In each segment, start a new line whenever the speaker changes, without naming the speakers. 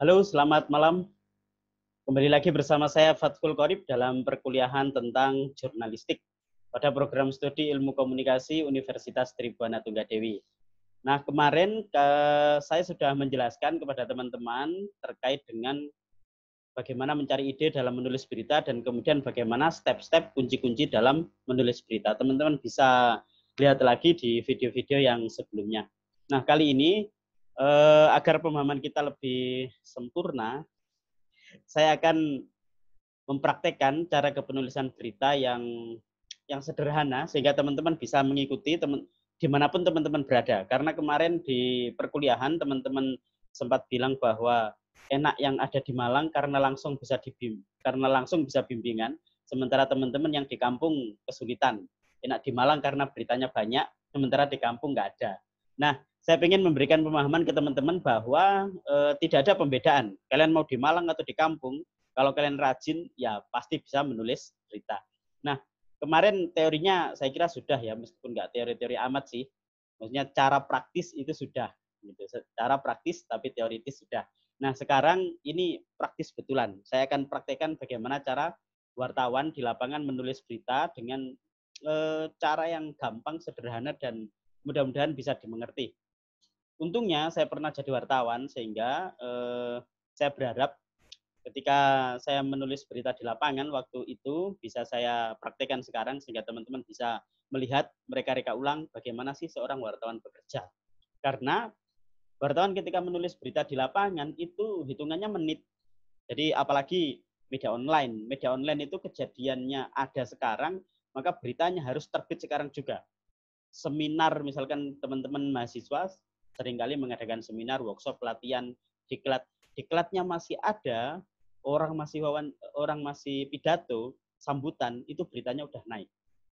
Halo, selamat malam. Kembali lagi bersama saya Fatkul Korib dalam perkuliahan tentang jurnalistik pada program studi Ilmu Komunikasi Universitas Tribuana Tunggadewi. Nah, kemarin ke, eh, saya sudah menjelaskan kepada teman-teman terkait dengan bagaimana mencari ide dalam menulis berita dan kemudian bagaimana step-step kunci-kunci dalam menulis berita. Teman-teman bisa lihat lagi di video-video yang sebelumnya. Nah, kali ini eh, agar pemahaman kita lebih sempurna, saya akan mempraktekkan cara kepenulisan berita yang yang sederhana sehingga teman-teman bisa mengikuti teman dimanapun teman-teman berada. Karena kemarin di perkuliahan teman-teman sempat bilang bahwa enak yang ada di Malang karena langsung bisa dibim karena langsung bisa bimbingan, sementara teman-teman yang di kampung kesulitan. Enak di Malang karena beritanya banyak, sementara di kampung nggak ada. Nah, saya ingin memberikan pemahaman ke teman-teman bahwa e, tidak ada pembedaan. Kalian mau di Malang atau di kampung, kalau kalian rajin, ya pasti bisa menulis berita. Nah, kemarin teorinya saya kira sudah ya, meskipun nggak teori-teori amat sih. Maksudnya cara praktis itu sudah. Gitu. Cara praktis tapi teoritis sudah. Nah, sekarang ini praktis betulan. Saya akan praktekkan bagaimana cara wartawan di lapangan menulis berita dengan e, cara yang gampang, sederhana, dan mudah-mudahan bisa dimengerti untungnya saya pernah jadi wartawan sehingga eh, saya berharap ketika saya menulis berita di lapangan waktu itu bisa saya praktekkan sekarang sehingga teman-teman bisa melihat mereka-reka ulang bagaimana sih seorang wartawan bekerja. Karena wartawan ketika menulis berita di lapangan itu hitungannya menit. Jadi apalagi media online. Media online itu kejadiannya ada sekarang, maka beritanya harus terbit sekarang juga. Seminar misalkan teman-teman mahasiswa seringkali mengadakan seminar, workshop, pelatihan, diklat. Diklatnya masih ada, orang masih wawan, orang masih pidato, sambutan, itu beritanya udah naik.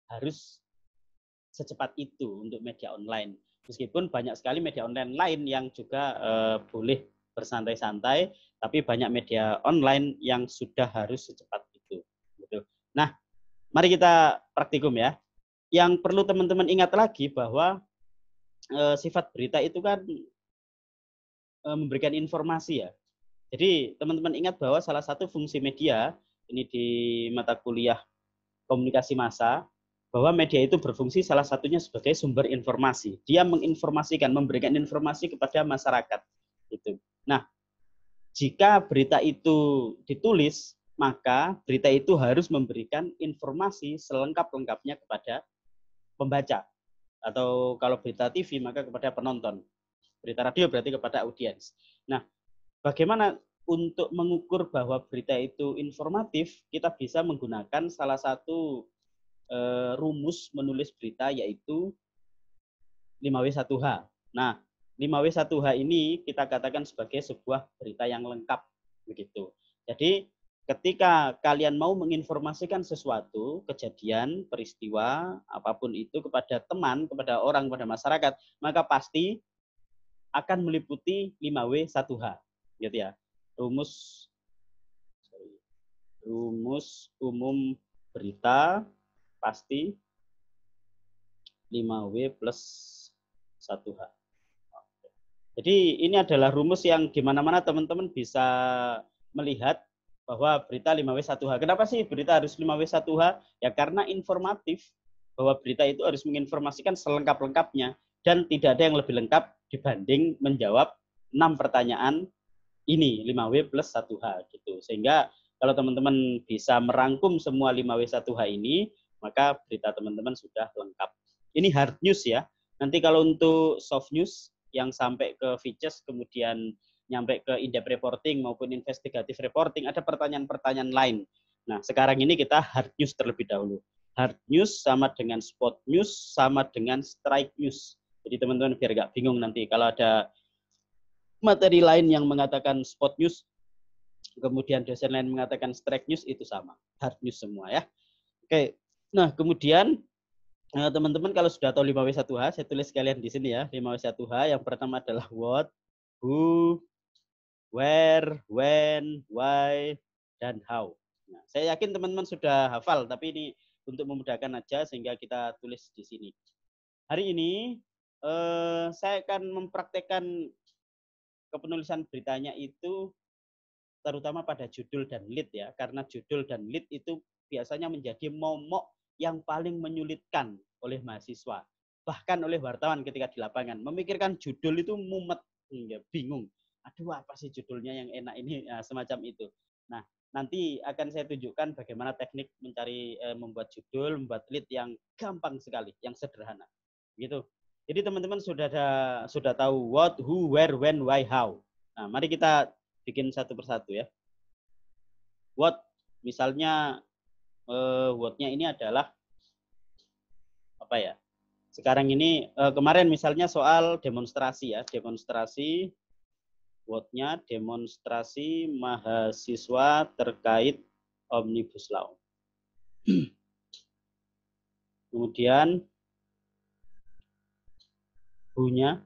Harus secepat itu untuk media online. Meskipun banyak sekali media online lain yang juga uh, boleh bersantai-santai, tapi banyak media online yang sudah harus secepat itu. Gitu. Nah, mari kita praktikum ya. Yang perlu teman-teman ingat lagi bahwa uh, sifat berita itu kan uh, memberikan informasi ya. Jadi teman-teman ingat bahwa salah satu fungsi media ini di mata kuliah komunikasi massa bahwa media itu berfungsi salah satunya sebagai sumber informasi. Dia menginformasikan, memberikan informasi kepada masyarakat. Itu. Nah, jika berita itu ditulis, maka berita itu harus memberikan informasi selengkap-lengkapnya kepada pembaca atau kalau berita TV maka kepada penonton. Berita radio berarti kepada audiens. Nah, bagaimana untuk mengukur bahwa berita itu informatif, kita bisa menggunakan salah satu e, rumus menulis berita yaitu 5W1H. Nah, 5W1H ini kita katakan sebagai sebuah berita yang lengkap begitu. Jadi ketika kalian mau menginformasikan sesuatu, kejadian, peristiwa, apapun itu kepada teman, kepada orang, kepada masyarakat, maka pasti akan meliputi 5W1H. Gitu ya. Rumus sorry, rumus umum berita pasti 5W plus 1H. Jadi ini adalah rumus yang di mana-mana teman-teman bisa melihat bahwa berita 5W1H. Kenapa sih berita harus 5W1H? Ya karena informatif bahwa berita itu harus menginformasikan selengkap-lengkapnya dan tidak ada yang lebih lengkap dibanding menjawab 6 pertanyaan ini 5W plus 1H gitu. Sehingga kalau teman-teman bisa merangkum semua 5W1H ini, maka berita teman-teman sudah lengkap. Ini hard news ya. Nanti kalau untuk soft news yang sampai ke features kemudian nyampe ke in-depth reporting maupun investigatif reporting, ada pertanyaan-pertanyaan lain. Nah, sekarang ini kita hard news terlebih dahulu. Hard news sama dengan spot news, sama dengan strike news. Jadi teman-teman biar nggak bingung nanti kalau ada materi lain yang mengatakan spot news, kemudian dosen lain mengatakan strike news, itu sama. Hard news semua ya. Oke, nah kemudian eh, teman-teman kalau sudah tahu 5W1H, saya tulis kalian di sini ya. 5W1H yang pertama adalah what, who, where, when, why, dan how. Nah, saya yakin teman-teman sudah hafal, tapi ini untuk memudahkan aja sehingga kita tulis di sini. Hari ini eh, saya akan mempraktekkan kepenulisan beritanya itu terutama pada judul dan lead ya, karena judul dan lead itu biasanya menjadi momok yang paling menyulitkan oleh mahasiswa, bahkan oleh wartawan ketika di lapangan. Memikirkan judul itu mumet, bingung aduh apa sih judulnya yang enak ini nah, semacam itu. Nah nanti akan saya tunjukkan bagaimana teknik mencari eh, membuat judul, membuat lead yang gampang sekali, yang sederhana. Gitu. Jadi teman-teman sudah ada sudah tahu what, who, where, when, why, how. Nah, mari kita bikin satu persatu ya. What misalnya eh, whatnya ini adalah apa ya? Sekarang ini eh, kemarin misalnya soal demonstrasi ya, demonstrasi quote-nya demonstrasi mahasiswa terkait Omnibus Law. Kemudian punya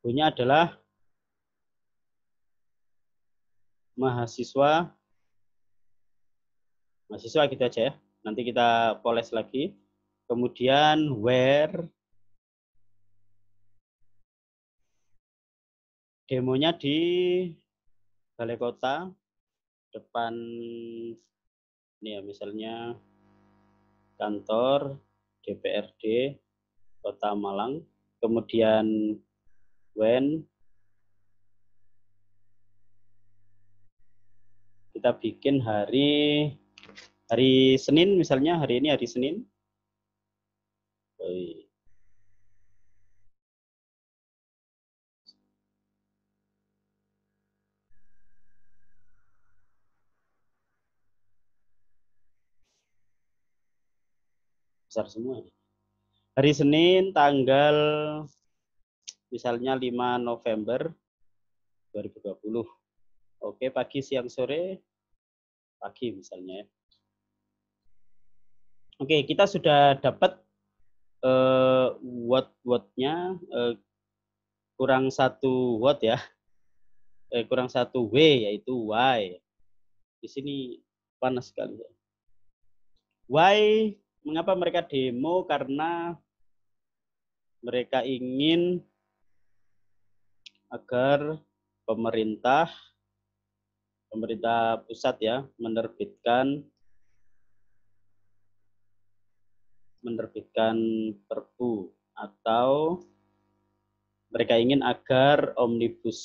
punya adalah mahasiswa mahasiswa gitu aja ya Nanti kita poles lagi. Kemudian where demonya di balai kota depan ini ya misalnya kantor DPRD Kota Malang kemudian when kita bikin hari Hari Senin misalnya, hari ini hari Senin. besar semua Hari Senin tanggal misalnya 5 November 2020. Oke, pagi, siang, sore. Pagi misalnya ya. Oke, okay, kita sudah dapat uh, eh, word wordnya uh, eh, kurang satu watt ya, eh, kurang satu w yaitu why. Di sini panas sekali. Ya. Why? Mengapa mereka demo? Karena mereka ingin agar pemerintah pemerintah pusat ya menerbitkan menerbitkan Perpu atau mereka ingin agar omnibus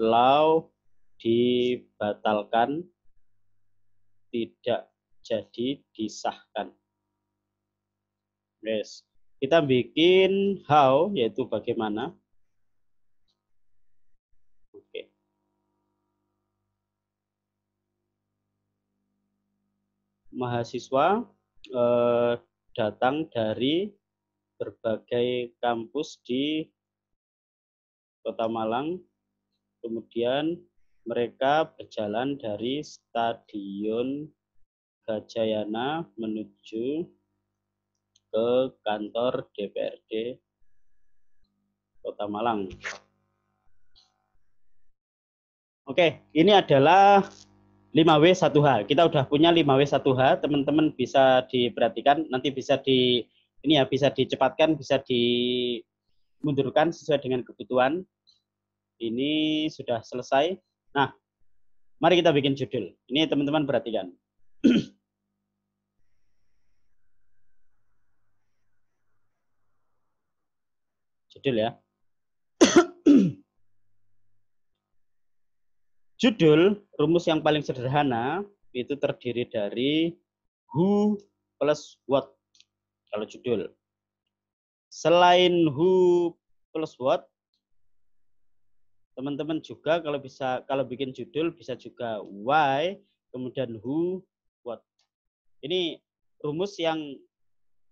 law dibatalkan tidak jadi disahkan. Yes. Kita bikin how yaitu bagaimana. Oke. Okay. Mahasiswa eh, datang dari berbagai kampus di Kota Malang. Kemudian mereka berjalan dari Stadion Gajayana menuju ke kantor DPRD Kota Malang. Oke, ini adalah 5W1H. Kita udah punya 5W1H, teman-teman bisa diperhatikan, nanti bisa di ini ya bisa dicepatkan, bisa dimundurkan sesuai dengan kebutuhan. Ini sudah selesai. Nah, mari kita bikin judul. Ini teman-teman perhatikan. judul ya. Judul rumus yang paling sederhana itu terdiri dari who plus what kalau judul. Selain who plus what, teman-teman juga kalau bisa kalau bikin judul bisa juga why kemudian who what. Ini rumus yang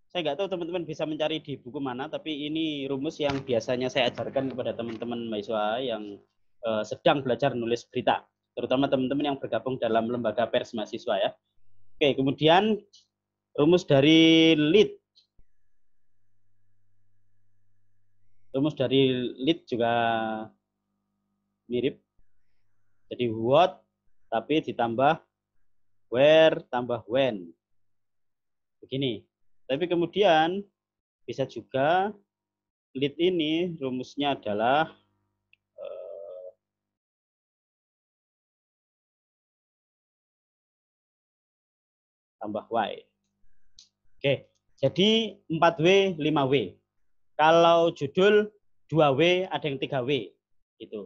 saya nggak tahu teman-teman bisa mencari di buku mana, tapi ini rumus yang biasanya saya ajarkan kepada teman-teman mahasiswa yang Eh, sedang belajar nulis berita, terutama teman-teman yang bergabung dalam lembaga pers mahasiswa ya. Oke, kemudian rumus dari lead. Rumus dari lead juga mirip. Jadi what tapi ditambah where tambah when. Begini. Tapi kemudian bisa juga lead ini rumusnya adalah tambah Y. Oke, jadi 4W, 5W. Kalau judul 2W, ada yang 3W. Gitu.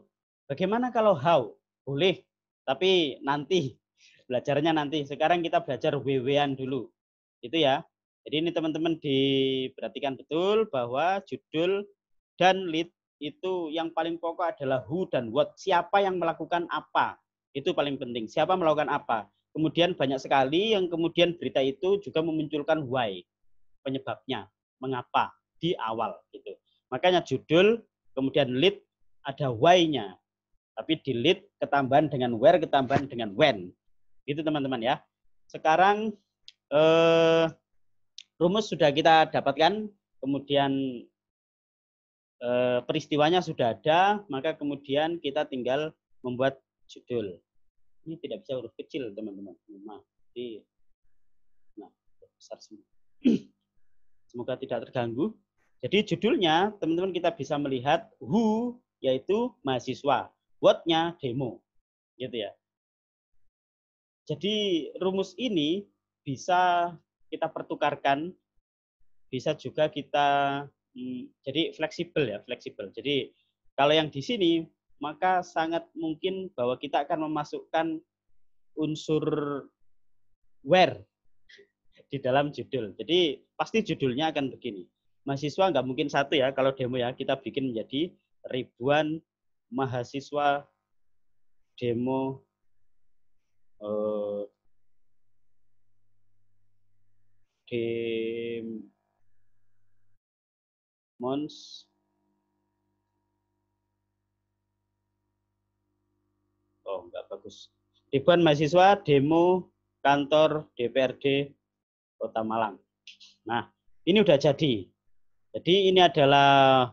Bagaimana kalau how? Boleh, tapi nanti. Belajarnya nanti. Sekarang kita belajar WW-an dulu. itu ya. Jadi ini teman-teman diperhatikan betul bahwa judul dan lead itu yang paling pokok adalah who dan what. Siapa yang melakukan apa. Itu paling penting. Siapa melakukan apa. Kemudian banyak sekali yang kemudian berita itu juga memunculkan why, penyebabnya, mengapa di awal gitu. Makanya judul kemudian lead ada why-nya. Tapi di lead ketambahan dengan where, ketambahan dengan when. Itu teman-teman ya. Sekarang eh, rumus sudah kita dapatkan, kemudian eh, peristiwanya sudah ada, maka kemudian kita tinggal membuat judul ini tidak bisa huruf kecil teman-teman maaf jadi nah besar semua semoga tidak terganggu jadi judulnya teman-teman kita bisa melihat who yaitu mahasiswa what-nya demo gitu ya jadi rumus ini bisa kita pertukarkan bisa juga kita hmm, jadi fleksibel ya fleksibel jadi kalau yang di sini maka sangat mungkin bahwa kita akan memasukkan unsur where di dalam judul. Jadi pasti judulnya akan begini. Mahasiswa nggak mungkin satu ya kalau demo ya kita bikin menjadi ribuan mahasiswa demo uh, eh, demons Oh, enggak bagus. Ribuan mahasiswa demo kantor DPRD Kota Malang. Nah, ini udah jadi. Jadi ini adalah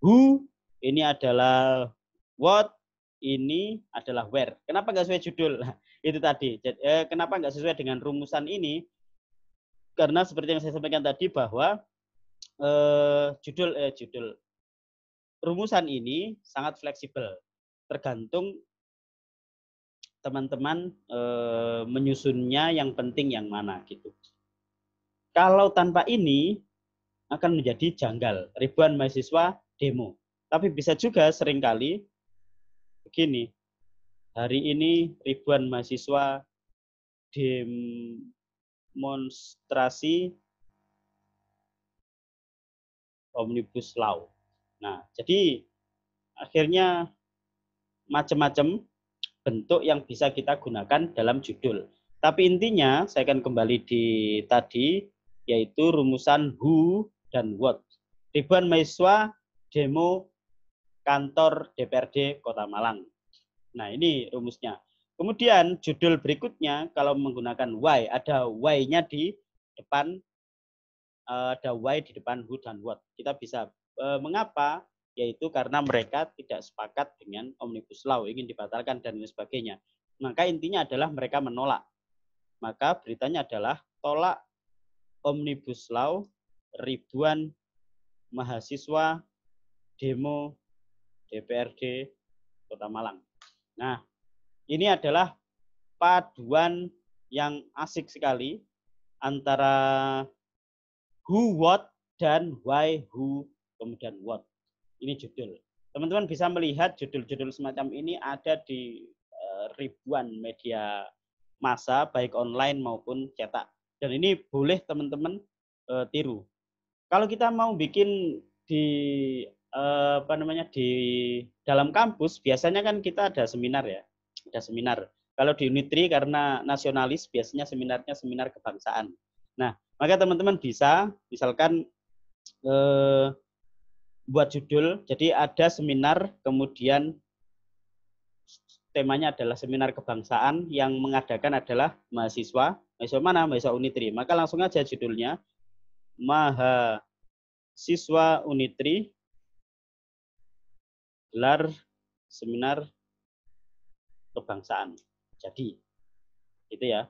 who, ini adalah what, ini adalah where. Kenapa nggak sesuai judul? Itu tadi. Jadi, eh, kenapa nggak sesuai dengan rumusan ini? Karena seperti yang saya sampaikan tadi bahwa eh, judul eh, judul rumusan ini sangat fleksibel, tergantung teman-teman e, menyusunnya yang penting yang mana gitu. Kalau tanpa ini akan menjadi janggal. Ribuan mahasiswa demo. Tapi bisa juga seringkali begini. Hari ini ribuan mahasiswa demonstrasi omnibus law. Nah, jadi akhirnya macam-macam bentuk yang bisa kita gunakan dalam judul. Tapi intinya saya akan kembali di tadi yaitu rumusan who dan what. Ribuan mahasiswa demo kantor DPRD Kota Malang. Nah, ini rumusnya. Kemudian judul berikutnya kalau menggunakan why ada why-nya di depan eh, ada why di depan who dan what. Kita bisa eh, mengapa yaitu karena mereka tidak sepakat dengan omnibus law ingin dibatalkan dan lain sebagainya maka intinya adalah mereka menolak maka beritanya adalah tolak omnibus law ribuan mahasiswa demo DPRD Kota Malang nah ini adalah paduan yang asik sekali antara who what dan why who kemudian what ini judul. Teman-teman bisa melihat judul-judul semacam ini ada di eh, ribuan media massa baik online maupun cetak. Dan ini boleh teman-teman eh, tiru. Kalau kita mau bikin di eh, apa namanya di dalam kampus biasanya kan kita ada seminar ya. Ada seminar. Kalau di Unitri karena nasionalis biasanya seminarnya seminar kebangsaan. Nah, maka teman-teman bisa misalkan buat judul. Jadi ada seminar, kemudian temanya adalah seminar kebangsaan yang mengadakan adalah mahasiswa. Mahasiswa mana? Mahasiswa Unitri. Maka langsung aja judulnya Mahasiswa Unitri gelar seminar kebangsaan. Jadi itu ya.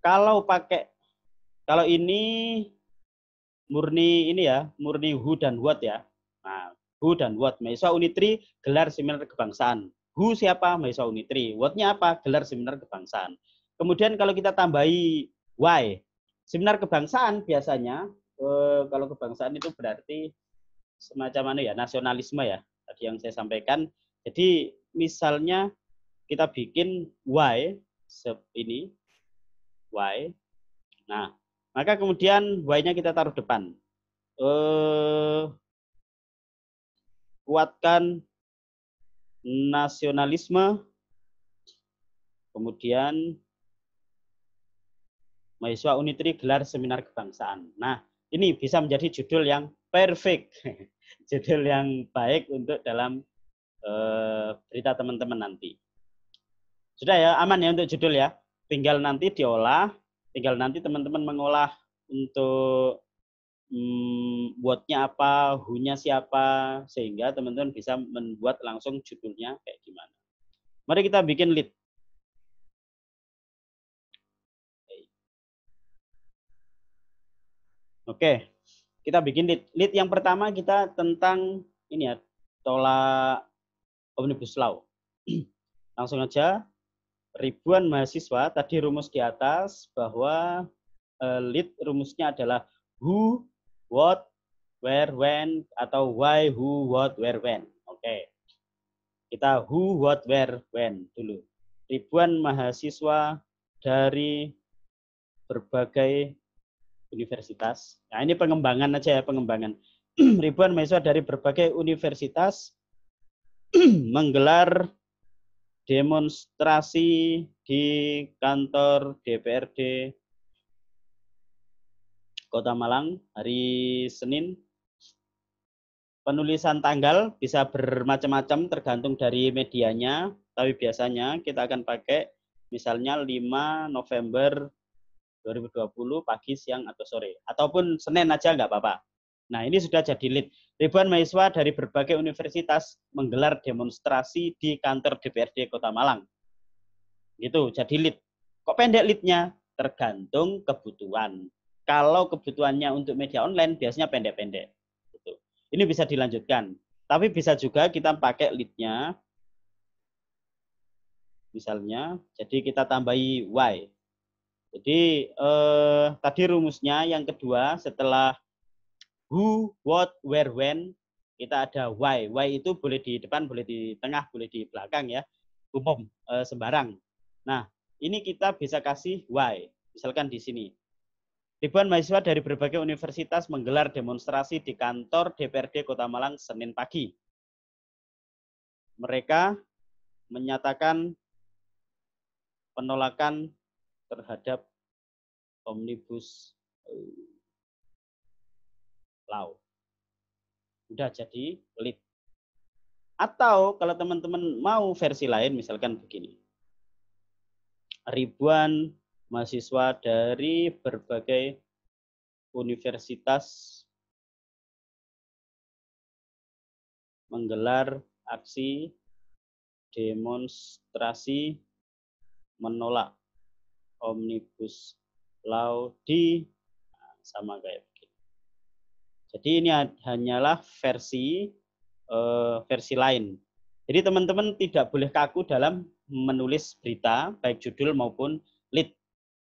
Kalau pakai kalau ini murni ini ya, murni hu dan what ya. Nah, hu dan what. Mahasiswa Unitri gelar seminar kebangsaan. hu siapa? Mahasiswa Unitri. what apa? Gelar seminar kebangsaan. Kemudian kalau kita tambahi why. Seminar kebangsaan biasanya, eh, kalau kebangsaan itu berarti semacam mana ya, nasionalisme ya. Tadi yang saya sampaikan. Jadi misalnya kita bikin why ini why. Nah, maka kemudian Y-nya kita taruh depan. Eh, kuatkan nasionalisme, kemudian mahasiswa Unitri gelar seminar kebangsaan. Nah, ini bisa menjadi judul yang perfect, judul yang baik untuk dalam eh, berita teman-teman nanti. Sudah ya, aman ya untuk judul ya. Tinggal nanti diolah Tinggal nanti teman-teman mengolah untuk hmm, buatnya apa, hunya siapa, sehingga teman-teman bisa membuat langsung judulnya kayak gimana. Mari kita bikin lead. Oke, kita bikin lead. Lead yang pertama kita tentang ini ya, tolak omnibus law. Langsung aja ribuan mahasiswa tadi rumus di atas bahwa uh, lead rumusnya adalah who, what, where, when atau why, who, what, where, when. Oke. Okay. Kita who, what, where, when dulu. Ribuan mahasiswa dari berbagai universitas. Nah, ini pengembangan aja ya, pengembangan. Ribuan mahasiswa dari berbagai universitas menggelar demonstrasi di kantor DPRD Kota Malang hari Senin. Penulisan tanggal bisa bermacam-macam tergantung dari medianya, tapi biasanya kita akan pakai misalnya 5 November 2020 pagi, siang, atau sore. Ataupun Senin aja nggak apa-apa. Nah, ini sudah jadi lead. Ribuan mahasiswa dari berbagai universitas menggelar demonstrasi di kantor DPRD Kota Malang. Gitu, jadi lead. Kok pendek leadnya? Tergantung kebutuhan. Kalau kebutuhannya untuk media online, biasanya pendek-pendek. Gitu. Ini bisa dilanjutkan. Tapi bisa juga kita pakai leadnya. Misalnya, jadi kita tambahi Y. Jadi, eh, tadi rumusnya yang kedua setelah who, what, where, when. Kita ada why. Why itu boleh di depan, boleh di tengah, boleh di belakang ya. Umum, uh, sembarang. Nah, ini kita bisa kasih why. Misalkan di sini. Ribuan mahasiswa dari berbagai universitas menggelar demonstrasi di kantor DPRD Kota Malang Senin pagi. Mereka menyatakan penolakan terhadap omnibus Laut. Sudah jadi pelit. Atau kalau teman-teman mau versi lain misalkan begini. Ribuan mahasiswa dari berbagai universitas menggelar aksi demonstrasi menolak omnibus law di sama kayak jadi ini hanyalah versi eh, versi lain. Jadi teman-teman tidak boleh kaku dalam menulis berita baik judul maupun lead.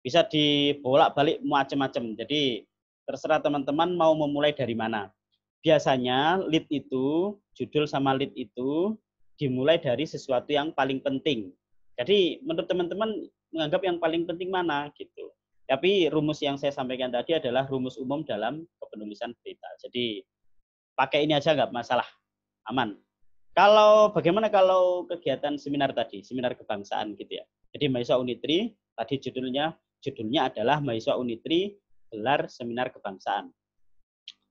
Bisa dibolak-balik macam-macam. Jadi terserah teman-teman mau memulai dari mana. Biasanya lead itu, judul sama lead itu dimulai dari sesuatu yang paling penting. Jadi menurut teman-teman menganggap yang paling penting mana gitu. Tapi rumus yang saya sampaikan tadi adalah rumus umum dalam kepenulisan berita. Jadi pakai ini aja nggak masalah, aman. Kalau bagaimana kalau kegiatan seminar tadi, seminar kebangsaan gitu ya. Jadi mahasiswa Unitri tadi judulnya judulnya adalah mahasiswa Unitri gelar seminar kebangsaan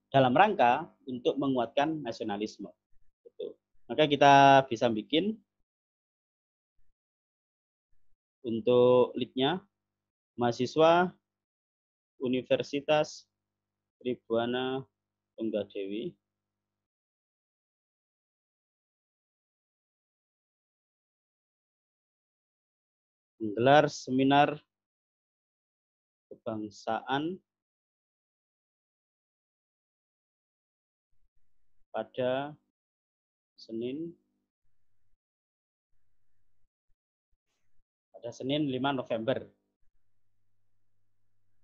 dalam rangka untuk menguatkan nasionalisme. Gitu. Maka kita bisa bikin untuk lead-nya mahasiswa Universitas Ribuana Tunggadewi. menggelar seminar kebangsaan pada Senin pada Senin 5 November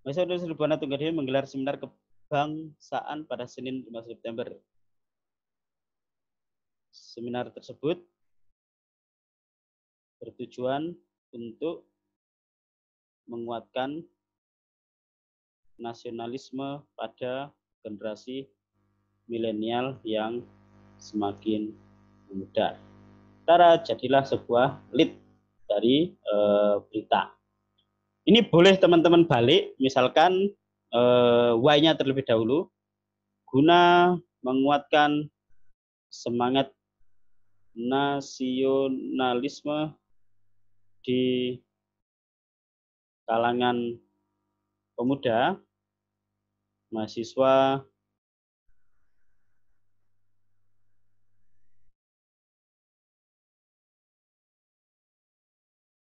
Mahasiswa Universitas Lubana Tunggal menggelar seminar kebangsaan pada Senin 5 September. Seminar tersebut bertujuan untuk menguatkan nasionalisme pada generasi milenial yang semakin muda. Cara jadilah sebuah lead dari e, berita. Ini boleh teman-teman balik, misalkan eh, Y-nya terlebih dahulu, guna menguatkan semangat nasionalisme di kalangan pemuda, mahasiswa,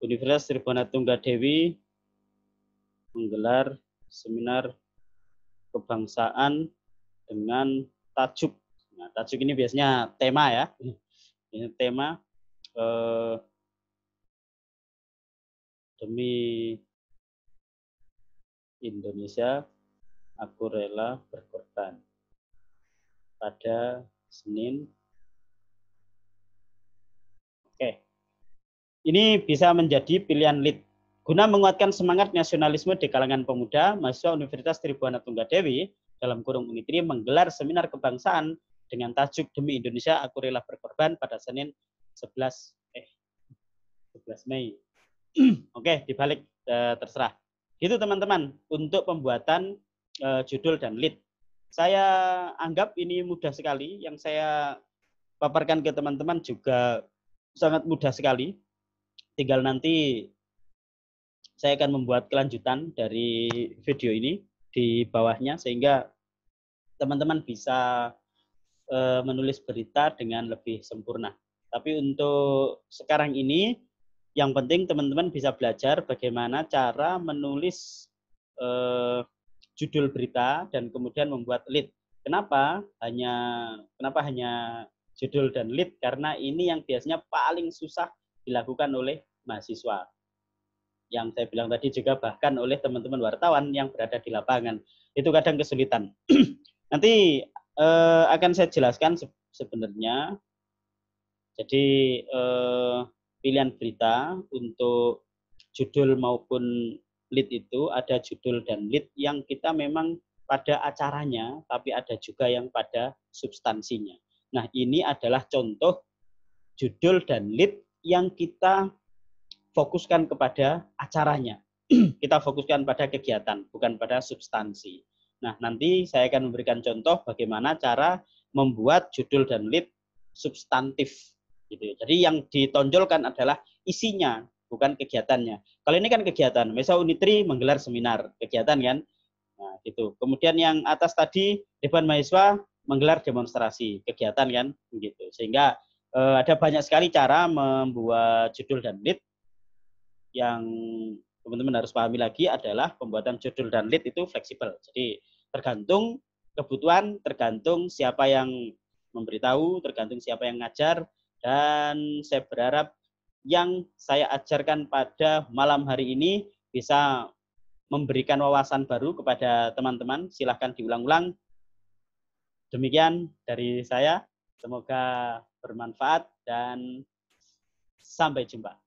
Universitas Tribunatunggal Dewi menggelar seminar kebangsaan dengan tajuk. Nah, tajuk ini biasanya tema ya. Ini tema eh, demi Indonesia aku rela berkorban. Pada Senin. Oke. Ini bisa menjadi pilihan lead Guna menguatkan semangat nasionalisme di kalangan pemuda, mahasiswa Universitas Tribuana Tunggadewi dalam kurung Unitri menggelar seminar kebangsaan dengan tajuk Demi Indonesia Aku Rela Berkorban pada Senin 11 eh 11 Mei. Oke, okay, dibalik eh, terserah. itu teman-teman untuk pembuatan eh, judul dan lead. Saya anggap ini mudah sekali yang saya paparkan ke teman-teman juga sangat mudah sekali. Tinggal nanti saya akan membuat kelanjutan dari video ini di bawahnya sehingga teman-teman bisa uh, menulis berita dengan lebih sempurna. Tapi untuk sekarang ini yang penting teman-teman bisa belajar bagaimana cara menulis uh, judul berita dan kemudian membuat lead. Kenapa hanya kenapa hanya judul dan lead? Karena ini yang biasanya paling susah dilakukan oleh mahasiswa yang saya bilang tadi juga bahkan oleh teman-teman wartawan yang berada di lapangan itu kadang kesulitan. Nanti eh, akan saya jelaskan sebenarnya. Jadi eh, pilihan berita untuk judul maupun lead itu ada judul dan lead yang kita memang pada acaranya, tapi ada juga yang pada substansinya. Nah ini adalah contoh judul dan lead yang kita fokuskan kepada acaranya. kita fokuskan pada kegiatan, bukan pada substansi. Nah, nanti saya akan memberikan contoh bagaimana cara membuat judul dan lead substantif. Gitu. Ya. Jadi yang ditonjolkan adalah isinya, bukan kegiatannya. Kalau ini kan kegiatan, misal Unitri menggelar seminar, kegiatan kan? Nah, gitu. Kemudian yang atas tadi, Dewan Mahasiswa menggelar demonstrasi, kegiatan kan? gitu. Sehingga eh, ada banyak sekali cara membuat judul dan lead yang teman-teman harus pahami lagi adalah pembuatan judul dan lead itu fleksibel. Jadi tergantung kebutuhan, tergantung siapa yang memberitahu, tergantung siapa yang ngajar, dan saya berharap yang saya ajarkan pada malam hari ini bisa memberikan wawasan baru kepada teman-teman. Silahkan diulang-ulang. Demikian dari saya. Semoga bermanfaat dan sampai jumpa.